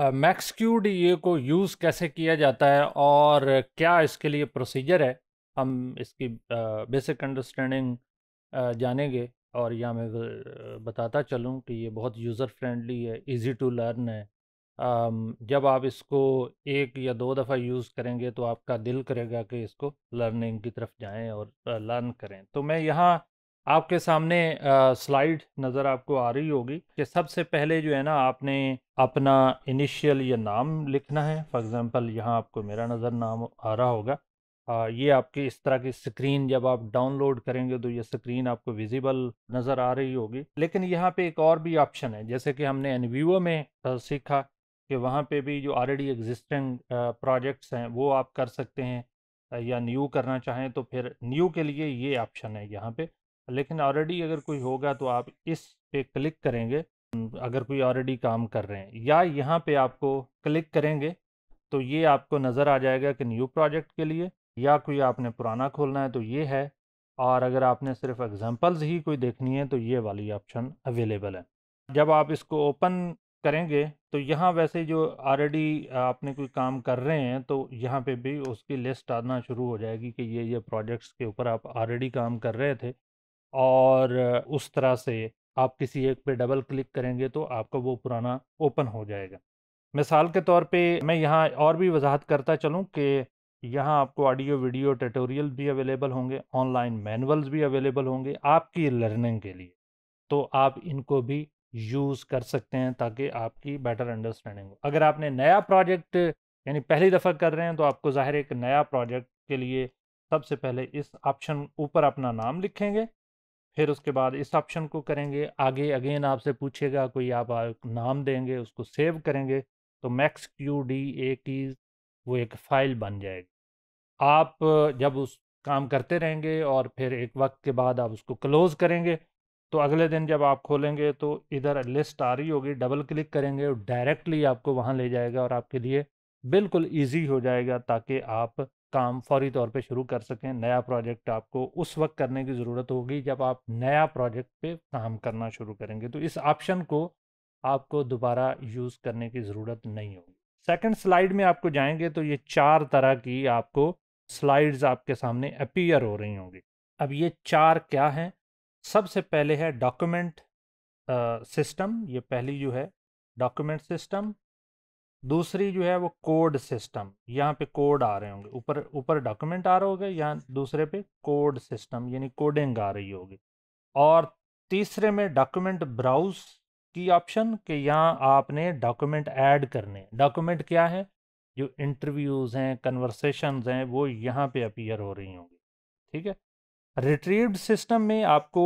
max ये को use कैसे किया जाता है और क्या इसके लिए प्रोसीजर है हम इसकी बेसिक अंडरस्टैंडिंग जानेंगे और यहाँ मैं बताता चलूँ कि ये बहुत यूज़र फ्रेंडली है इजी टू लर्न है जब आप इसको एक या दो दफ़ा यूज़ करेंगे तो आपका दिल करेगा कि इसको लर्निंग की तरफ जाएं और लर्न करें तो मैं यहाँ आपके सामने स्लाइड नज़र आपको आ रही होगी कि सबसे पहले जो है ना आपने अपना इनिशियल या नाम लिखना है फॉर एग्ज़ाम्पल यहाँ आपको मेरा नज़र नाम आ रहा होगा आ, ये आपकी इस तरह की स्क्रीन जब आप डाउनलोड करेंगे तो ये स्क्रीन आपको विजिबल नज़र आ रही होगी लेकिन यहाँ पे एक और भी ऑप्शन है जैसे कि हमने एन में सीखा कि वहाँ पे भी जो ऑलरेडी एग्जिस्टिंग प्रोजेक्ट्स हैं वो आप कर सकते हैं या न्यू करना चाहें तो फिर न्यू के लिए ये ऑप्शन है यहाँ पे लेकिन ऑलरेडी अगर कोई होगा तो आप इस पे क्लिक करेंगे अगर कोई ऑलरेडी काम कर रहे हैं या यहाँ पे आपको क्लिक करेंगे तो ये आपको नज़र आ जाएगा कि न्यू प्रोजेक्ट के लिए या कोई आपने पुराना खोलना है तो ये है और अगर आपने सिर्फ एग्जांपल्स ही कोई देखनी है तो ये वाली ऑप्शन अवेलेबल है जब आप इसको ओपन करेंगे तो यहाँ वैसे जो ऑलरेडी आपने कोई काम कर रहे हैं तो यहाँ पे भी उसकी लिस्ट आना शुरू हो जाएगी कि ये ये प्रोजेक्ट्स के ऊपर आप ऑलरेडी काम कर रहे थे और उस तरह से आप किसी एक पे डबल क्लिक करेंगे तो आपका वो पुराना ओपन हो जाएगा मिसाल के तौर पे मैं यहाँ और भी वजाहत करता चलूँ कि यहाँ आपको ऑडियो वीडियो ट्यूटोरियल भी अवेलेबल होंगे ऑनलाइन मैनुअल्स भी अवेलेबल होंगे आपकी लर्निंग के लिए तो आप इनको भी यूज़ कर सकते हैं ताकि आपकी बेटर अंडरस्टैंडिंग हो अगर आपने नया प्रोजेक्ट यानी पहली दफ़ा कर रहे हैं तो आपको ज़ाहिर एक नया प्रोजेक्ट के लिए सबसे पहले इस ऑप्शन ऊपर अपना नाम लिखेंगे फिर उसके बाद इस ऑप्शन को करेंगे आगे अगेन आपसे पूछेगा कोई आप नाम देंगे उसको सेव करेंगे तो मैक्स क्यू डी ए की वो एक फ़ाइल बन जाएगी आप जब उस काम करते रहेंगे और फिर एक वक्त के बाद आप उसको क्लोज़ करेंगे तो अगले दिन जब आप खोलेंगे तो इधर लिस्ट आ रही होगी डबल क्लिक करेंगे और डायरेक्टली आपको वहाँ ले जाएगा और आपके लिए बिल्कुल ईजी हो जाएगा ताकि आप काम फौरी तौर पे शुरू कर सकें नया प्रोजेक्ट आपको उस वक्त करने की ज़रूरत होगी जब आप नया प्रोजेक्ट पे काम करना शुरू करेंगे तो इस ऑप्शन को आपको दोबारा यूज़ करने की ज़रूरत नहीं होगी सेकंड स्लाइड में आपको जाएंगे तो ये चार तरह की आपको स्लाइड्स आपके सामने अपीयर हो रही होंगी अब ये चार क्या हैं सबसे पहले है डॉक्यूमेंट सिस्टम ये पहली जो है डॉक्यूमेंट सिस्टम दूसरी जो है वो कोड सिस्टम यहाँ पे कोड आ रहे होंगे ऊपर ऊपर डॉक्यूमेंट आ रहे होंगे यहाँ दूसरे पे कोड सिस्टम यानी कोडिंग आ रही होगी और तीसरे में डॉक्यूमेंट ब्राउज की ऑप्शन कि यहाँ आपने डॉक्यूमेंट ऐड करने डॉक्यूमेंट क्या है जो इंटरव्यूज़ हैं कन्वर्सेशन हैं वो यहाँ पे अपीयर हो रही होंगी ठीक है रिट्रीव्ड सिस्टम में आपको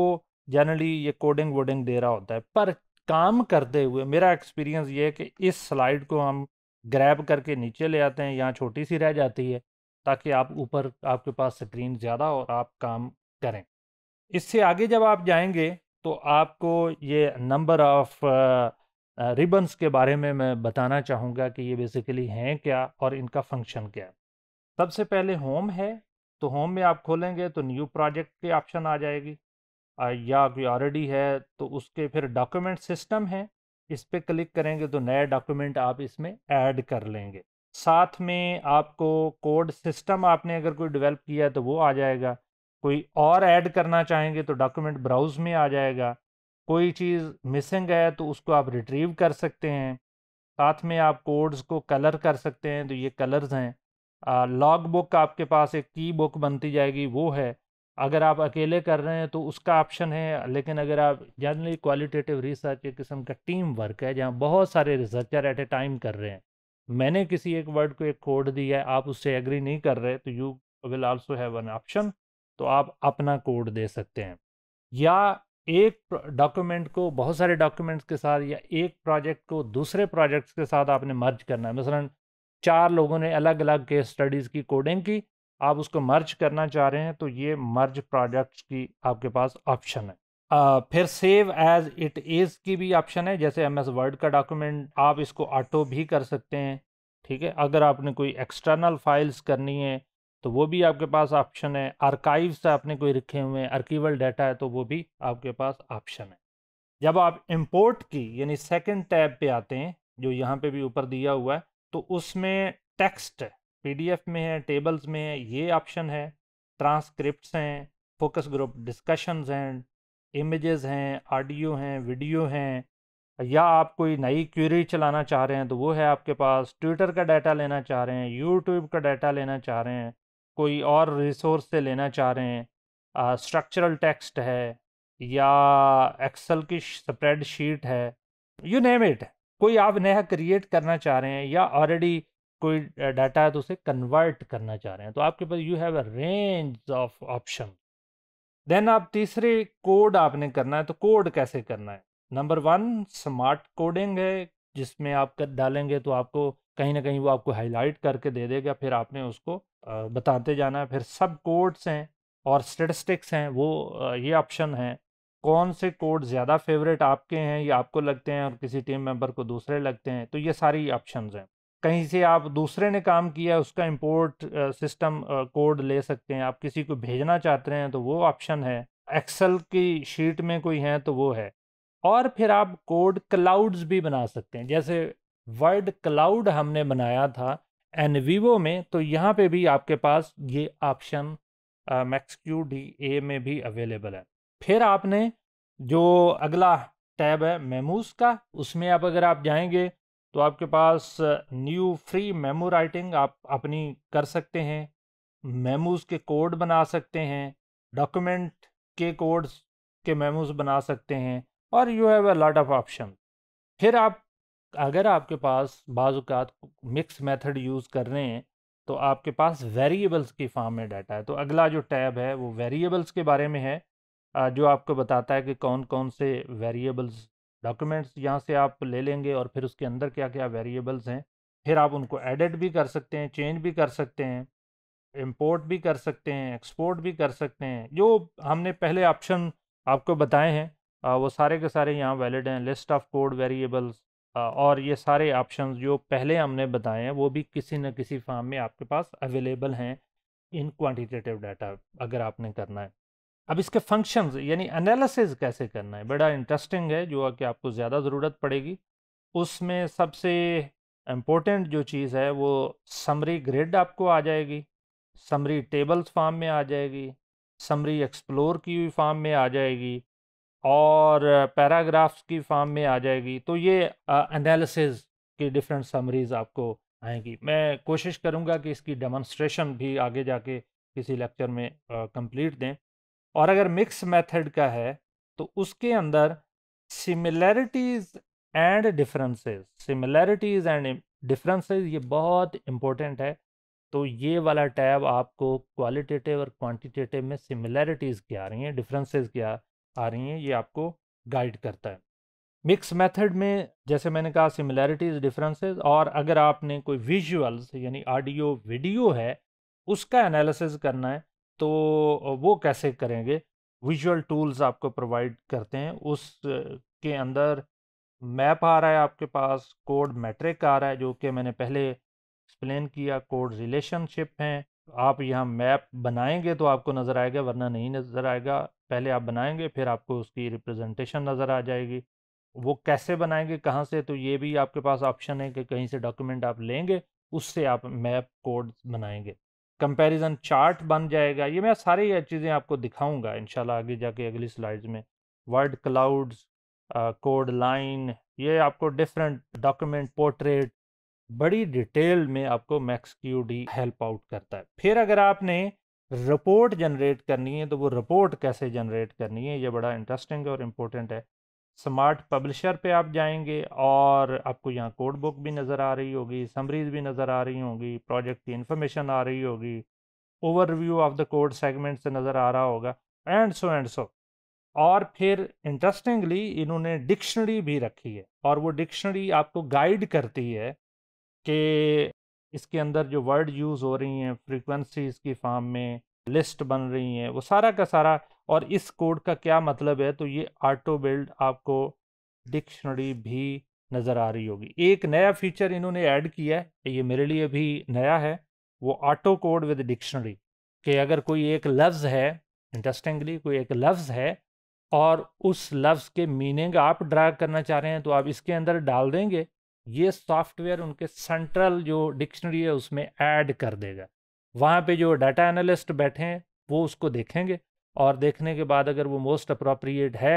जनरली ये कोडिंग वोडिंग दे रहा होता है पर काम करते हुए मेरा एक्सपीरियंस ये है कि इस स्लाइड को हम ग्रैब करके नीचे ले आते हैं यहाँ छोटी सी रह जाती है ताकि आप ऊपर आपके पास स्क्रीन ज़्यादा और आप काम करें इससे आगे जब आप जाएंगे तो आपको ये नंबर ऑफ़ रिबन्स के बारे में मैं बताना चाहूँगा कि ये बेसिकली हैं क्या और इनका फंक्शन क्या है सबसे पहले होम है तो होम में आप खोलेंगे तो न्यू प्रोजेक्ट के ऑप्शन आ जाएगी या कोई ऑलरेडी है तो उसके फिर डॉक्यूमेंट सिस्टम है इस पर क्लिक करेंगे तो नया डॉक्यूमेंट आप इसमें ऐड कर लेंगे साथ में आपको कोड सिस्टम आपने अगर कोई डेवलप किया तो वो आ जाएगा कोई और ऐड करना चाहेंगे तो डॉक्यूमेंट ब्राउज में आ जाएगा कोई चीज़ मिसिंग है तो उसको आप रिट्रीव कर सकते हैं साथ में आप कोड्स को कलर कर सकते हैं तो ये कलर्स हैं लॉग बुक आपके पास एक की बुक बनती जाएगी वो है अगर आप अकेले कर रहे हैं तो उसका ऑप्शन है लेकिन अगर आप जनरली क्वालिटेटिव रिसर्च एक किस्म का टीम वर्क है जहाँ बहुत सारे रिसर्चर एट ए टाइम कर रहे हैं मैंने किसी एक वर्ड को एक कोड दिया है आप उससे एग्री नहीं कर रहे तो you will also have an option तो आप अपना कोड दे सकते हैं या एक डॉक्यूमेंट को बहुत सारे डॉक्यूमेंट्स के साथ या एक प्रोजेक्ट को दूसरे प्रोजेक्ट्स के साथ आपने मर्ज करना है मसलन चार लोगों ने अलग अलग केस स्टडीज़ की कोडिंग की आप उसको मर्ज करना चाह रहे हैं तो ये मर्ज प्रोडक्ट्स की आपके पास ऑप्शन है आ, फिर सेव एज इट इज़ की भी ऑप्शन है जैसे एम एस वर्ड का डॉक्यूमेंट आप इसको ऑटो भी कर सकते हैं ठीक है अगर आपने कोई एक्सटर्नल फाइल्स करनी है तो वो भी आपके पास ऑप्शन है आर्काइव्स आपने कोई रखे हुए हैं अर्कीवल डाटा है तो वो भी आपके पास ऑप्शन है जब आप इम्पोर्ट की यानी सेकेंड टैब पर आते हैं जो यहाँ पर भी ऊपर दिया हुआ है तो उसमें टेक्स्ट है पीडीएफ में है टेबल्स में है ये ऑप्शन है ट्रांसक्रिप्ट्स हैं फोकस ग्रुप डिस्कशंस हैं इमेजेस हैं ऑडियो हैं वीडियो हैं या आप कोई नई क्यूरी चलाना चाह रहे हैं तो वो है आपके पास ट्विटर का डाटा लेना चाह रहे हैं यूट्यूब का डाटा लेना चाह रहे हैं कोई और रिसोर्स से लेना चाह रहे हैं स्ट्रक्चरल टेक्स्ट है या एक्सेल की स्प्रेड शीट है यू नेम इट कोई आप नया क्रिएट करना चाह रहे हैं या ऑलरेडी कोई डाटा है तो उसे कन्वर्ट करना चाह रहे हैं तो आपके पास you have a range of option then आप तीसरे कोड आपने करना है तो कोड कैसे करना है नंबर वन स्मार्ट कोडिंग है जिसमें आप कर डालेंगे तो आपको कहीं ना कहीं वो आपको हाईलाइट करके दे देगा फिर आपने उसको बताते जाना है फिर सब कोड्स हैं और स्टेटिस्टिक्स हैं वो ये ऑप्शन हैं कौन से कोड ज़्यादा फेवरेट आपके हैं या आपको लगते हैं और किसी टीम मेंबर को दूसरे लगते हैं तो ये सारी ऑप्शंस हैं कहीं से आप दूसरे ने काम किया उसका इम्पोर्ट सिस्टम कोड ले सकते हैं आप किसी को भेजना चाहते हैं तो वो ऑप्शन है एक्सेल की शीट में कोई है तो वो है और फिर आप कोड क्लाउड्स भी बना सकते हैं जैसे वर्ड क्लाउड हमने बनाया था एन वीवो में तो यहाँ पे भी आपके पास ये ऑप्शन मैक्सक्यू डी ए में भी अवेलेबल है फिर आपने जो अगला टैब है मेमूस का उसमें आप अगर आप जाएंगे तो आपके पास न्यू फ्री मेमो राइटिंग आप अपनी कर सकते हैं मेमोज के कोड बना सकते हैं डॉक्यूमेंट के कोड्स के मेमोज बना सकते हैं और you have a lot of option फिर आप अगर आपके पास बाजुकात मिक्स मेथड यूज़ कर रहे हैं तो आपके पास वेरिएबल्स की फॉर्म में डाटा है तो अगला जो टैब है वो वेरिएबल्स के बारे में है जो आपको बताता है कि कौन कौन से वेरिएबल्स डॉक्यूमेंट्स यहाँ से आप ले लेंगे और फिर उसके अंदर क्या क्या वेरिएबल्स हैं फिर आप उनको एडिट भी कर सकते हैं चेंज भी कर सकते हैं इम्पोर्ट भी कर सकते हैं एक्सपोर्ट भी कर सकते हैं जो हमने पहले ऑप्शन आपको बताए हैं वो सारे के सारे यहाँ वैलिड हैं लिस्ट ऑफ कोड वेरिएबल्स और ये सारे ऑप्शन जो पहले हमने बताए हैं वो भी किसी न किसी फार्म में आपके पास अवेलेबल हैं इन क्वान्टिटेटिव डाटा अगर आपने करना है अब इसके फंक्शंस यानी एनालिसिस कैसे करना है बड़ा इंटरेस्टिंग है जो कि आपको ज़्यादा ज़रूरत पड़ेगी उसमें सबसे इम्पोर्टेंट जो चीज़ है वो समरी ग्रिड आपको आ जाएगी समरी टेबल्स फॉर्म में आ जाएगी समरी एक्सप्लोर की हुई फॉर्म में आ जाएगी और पैराग्राफ्स की फॉर्म में आ जाएगी तो ये एनालिसिस की डिफरेंट समरीज आपको आएंगी मैं कोशिश करूँगा कि इसकी डेमोन्स्ट्रेशन भी आगे जाके किसी लेक्चर में कंप्लीट दें और अगर मिक्स मेथड का है तो उसके अंदर similarities and differences similarities and differences ये बहुत इम्पोर्टेंट है तो ये वाला टैब आपको क्वालिटेटिव और क्वांटिटेटिव में सिमिलैरिटीज़ क्या आ रही हैं डिफरेंसेस क्या आ रही हैं ये आपको गाइड करता है मिक्स मेथड में जैसे मैंने कहा सिमिलैरिटीज़ डिफरेंसेस और अगर आपने कोई विजुअल्स यानी ऑडियो वीडियो है उसका एनालिसिस करना है तो वो कैसे करेंगे विजुअल टूल्स आपको प्रोवाइड करते हैं उस के अंदर मैप आ रहा है आपके पास कोड मैट्रिक आ रहा है जो कि मैंने पहले एक्सप्लेन किया कोड रिलेशनशिप हैं आप यहाँ मैप बनाएंगे तो आपको नज़र आएगा वरना नहीं नज़र आएगा पहले आप बनाएंगे फिर आपको उसकी रिप्रेजेंटेशन नज़र आ जाएगी वो कैसे बनाएंगे कहाँ से तो ये भी आपके पास ऑप्शन है कि कहीं से डॉक्यूमेंट आप लेंगे उससे आप मैप कोड बनाएंगे कंपैरिजन चार्ट बन जाएगा ये मैं सारी ये चीज़ें आपको दिखाऊंगा इन आगे जाके अगली स्लाइड्स में वर्ड क्लाउड्स कोड लाइन ये आपको डिफरेंट डॉक्यूमेंट पोर्ट्रेट बड़ी डिटेल में आपको MAX Q D help out करता है फिर अगर आपने रिपोर्ट जनरेट करनी है तो वो रिपोर्ट कैसे जनरेट करनी है ये बड़ा इंटरेस्टिंग और इम्पोर्टेंट है स्मार्ट पब्लिशर पे आप जाएंगे और आपको यहाँ कोड बुक भी नज़र आ रही होगी समरीज भी नज़र आ रही होगी प्रोजेक्ट की इन्फॉर्मेशन आ रही होगी overview of the code segment से नज़र आ रहा होगा एंड सो एंड सो और फिर इंटरेस्टिंगली इन्होंने डिक्शनरी भी रखी है और वो डिक्शनरी आपको गाइड करती है कि इसके अंदर जो वर्ड यूज़ हो रही हैं फ्रीक्वेंसी की फॉर्म में लिस्ट बन रही हैं वो सारा का सारा और इस कोड का क्या मतलब है तो ये ऑटो बिल्ड आपको डिक्शनरी भी नज़र आ रही होगी एक नया फीचर इन्होंने ऐड किया है ये मेरे लिए भी नया है वो ऑटो कोड विद डिक्शनरी कि अगर कोई एक लफ्ज़ है इंटरेस्टिंगली कोई एक लफ्ज़ है और उस लफ्ज़ के मीनिंग आप ड्रा करना चाह रहे हैं तो आप इसके अंदर डाल देंगे ये सॉफ्टवेयर उनके सेंट्रल जो डिक्शनरी है उसमें ऐड कर देगा वहाँ पे जो डाटा एनालिस्ट बैठे हैं वो उसको देखेंगे और देखने के बाद अगर वो मोस्ट अप्रोप्रिएट है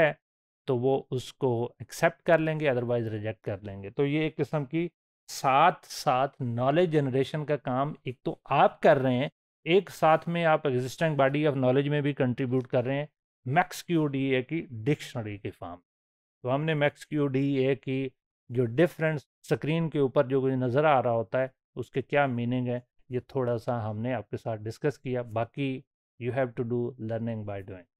तो वो उसको एक्सेप्ट कर लेंगे अदरवाइज रिजेक्ट कर लेंगे तो ये एक किस्म की साथ साथ नॉलेज जनरेशन का काम एक तो आप कर रहे हैं एक साथ में आप एग्जिस्टिंग बॉडी ऑफ नॉलेज में भी कंट्रीब्यूट कर रहे हैं मैक्स क्यू डी ए की डिक्शनरी के फॉर्म तो हमने मैक्स क्यू डी ए की जो डिफरेंट स्क्रीन के ऊपर जो कुछ नज़र आ रहा होता है उसके क्या मीनिंग है ये थोड़ा सा हमने आपके साथ डिस्कस किया बाकी you have to do learning by doing